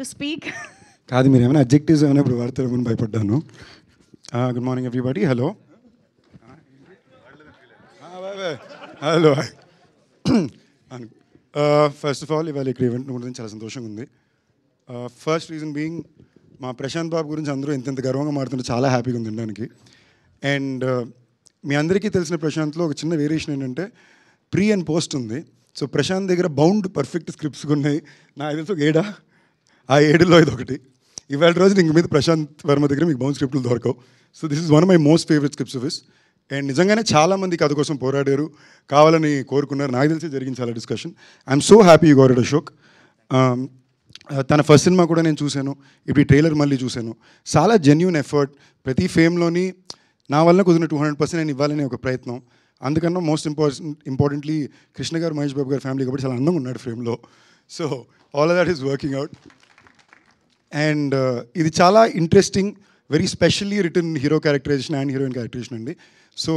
To speak కాదు మీరు ఏమైనా అబ్జెక్టివ్స్ ఏమైనా ఇప్పుడు వాడతారేమో భయపడ్డాను good morning everybody hello hello first of all ఇవాళ ఇక్కడ ఈవెంట్ గురించి చాలా సంతోషంగా ఉంది ఫస్ట్ రీజన్ బీయింగ్ మా ప్రశాంత్ బాబు గురించి అందరూ ఇంత గర్వంగా మాడుతుంటే చాలా హ్యాపీగా ఉంది వినడానికి అండ్ మీ అందరికీ తెలిసిన ప్రశాంత్లో ఒక చిన్న వేరియేషన్ ఏంటంటే ప్రీ అండ్ పోస్ట్ ఉంది సో ప్రశాంత్ దగ్గర బౌండ్ పర్ఫెక్ట్ స్క్రిప్ట్స్ ఉన్నాయి నా తెలిసి గేడా ఆ ఏడులో ఇది ఒకటి ఇవాళ రోజు ఇంక మీద ప్రశాంత్ వర్మ దగ్గర మీకు బౌన్స్ స్క్రిప్ట్లు దొరకవు so this is one of my most favourite scripts of is and నిజంగానే చాలామంది కథ కోసం పోరాడారు కావాలని కోరుకున్నారు నాకు తెలిసి జరిగింది చాలా discussion I'm so happy you గౌరడ్ అశోక్ తన ఫస్ట్ సినిమా కూడా నేను చూశాను ఇప్పుడు ఈ ట్రైలర్ మళ్ళీ చూశాను చాలా జెన్యున్ ఎఫర్ట్ ప్రతి ఫేమ్లోని నా వల్ల కుదిరిన టూ హండ్రెడ్ పర్సెంట్ నేను ఇవ్వాలని ఒక ప్రయత్నం అందుకన్నా మోస్ట్ ఇంపార్టెంట్ ఇంపార్టెంట్లీ కృష్ణ గారు మహేష్ బాబు గారి ఫ్యామిలీ కాబట్టి చాలా అందంగా ఉన్నాడు ఫ్రేమ్లో so all that is working out and uh, ఇది చాలా interesting very specially return hero characterisation and heroine characterisation అండి సో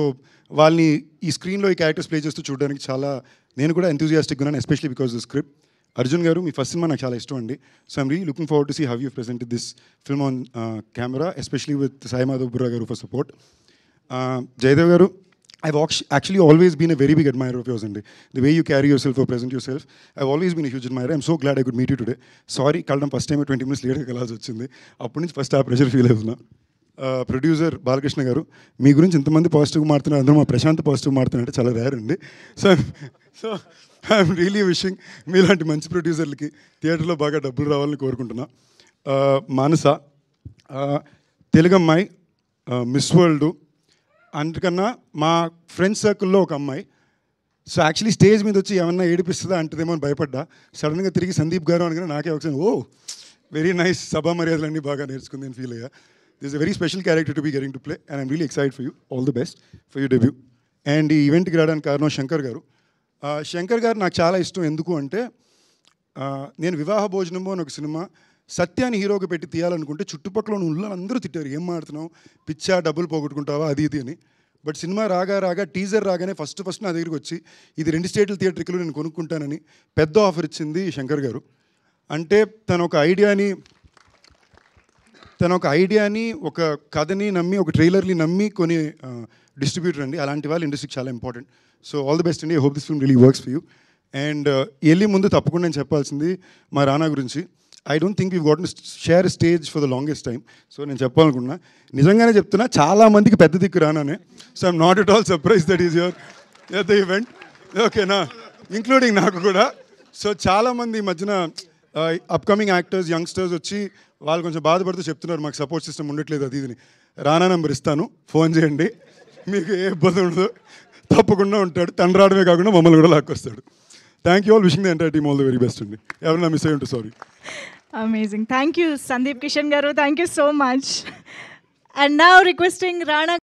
వాళ్ళని ఈ స్క్రీన్లో ఈ క్యారెక్టర్స్ ప్లే చేస్తూ చూడడానికి చాలా నేను కూడా ఎంతూజియాస్టిక్ ఉన్నాను especially because the script Arjun గారు మీ ఫస్ట్ సినిమా నాకు చాలా ఇష్టం అండి so I'm re looking forward to see how you present this film on camera especially with Sai Madhav Burra గారు ఫర్ సపోర్ట్ జయదేవ్ గారు I've actually always been a very big admirer of yours, Andy. The way you carry yourself or present yourself, I've always been a huge admirer. I'm so glad I could meet you today. Sorry, కలడం first time twenty minutes లేట్గా కలాల్సి వచ్చింది అప్పటి నుంచి first ఆ pressure feel అవుతున్నా producer Balakrishna గారు మీ గురించి ఇంతమంది పాజిటివ్ మారుతున్నారు అందరూ మా ప్రశాంత్ పాజిటివ్ అంటే చాలా రేర్ అండి so so I'm really wishing మీలాంటి మంచి ప్రొడ్యూసర్లకి థియేటర్లో బాగా డబ్బులు రావాలని కోరుకుంటున్నా మానస తెలుగు అమ్మాయి మిస్ వరల్డు అందుకన్నా మా ఫ్రెండ్స్ సర్కిల్లో ఒక అమ్మాయి సో యాక్చువల్లీ స్టేజ్ మీద వచ్చి ఏమన్నా ఏడిపిస్తుందా అంటదేమో అని భయపడ్డా సడన్గా తిరిగి సందీప్ గారు అనగానే నాకే ఒకసారి ఓ వెరీ నైస్ సభా మర్యాదలన్నీ బాగా నేర్చుకుంది అని ఫీల్ అయ్యా this a very special character to be gearing to play and I'm really excite for you all the best for you debut and ఈ ఈవెంట్కి రావడానికి కారణం శంకర్ గారు శంకర్ గారు నాకు చాలా ఇష్టం ఎందుకు అంటే నేను వివాహ భోజనము అని ఒక సినిమా సత్యాన్ని హీరోకి పెట్టి తీయాలనుకుంటే చుట్టుపక్కల ఉన్న అందరూ తిట్టారు ఏం మాడుతున్నావు పిచ్చా డబ్బులు పోగొట్టుకుంటావా అది ఇది అని బట్ సినిమా రాగా రాగా టీజర్ రాగానే ఫస్ట్ ఫస్ట్ నా దగ్గరికి వచ్చి ఇది రెండు స్టేట్ల థియేటర్కి నేను కొనుక్కుంటానని పెద్ద ఆఫర్ ఇచ్చింది శంకర్ గారు అంటే తన ఒక ఐడియాని తన ఒక ఐడియాని ఒక కథని నమ్మి ఒక ట్రైలర్ని నమ్మి కొని డిస్ట్రిబ్యూటర్ అండి అలాంటి వాళ్ళు ఇండస్ట్రీకి చాలా important so all the best అండి I hope this film really works for you and వెళ్ళి ముందు తప్పకుండా నేను చెప్పాల్సింది మా రానా గురించి I don't think you got share stage for the longest time so నేను చెప్పాలనుకున్నా నిజంగానే చెప్తున్నా చాలా మందికి పెద్ద దిక్కు రాననే so I'm not at all surprise that is your the event ఓకేనా ఇంక్లూడింగ్ నాకు కూడా సో చాలామంది ఈ మధ్యన అప్కమింగ్ యాక్టర్స్ యంగ్స్టర్స్ వచ్చి వాళ్ళు కొంచెం బాధపడుతూ చెప్తున్నారు మాకు సపోర్ట్ సిస్టమ్ ఉండట్లేదు అది ఇది రానా నెంబర్ ఇస్తాను ఫోన్ చేయండి మీకు ఏ ఇబ్బంది ఉండదు తప్పకుండా ఉంటాడు తను రావడమే కాకుండా మమ్మల్ని కూడా లాక్కొస్తాడు thank you all wishing the entire team all the very best అండి ఎవరైనా మిస్ అయ్యి ఉంటే sorry amazing thank you Sundeep Kishan గారు thank you so much and నా రిక్వెస్టింగ్ రాణా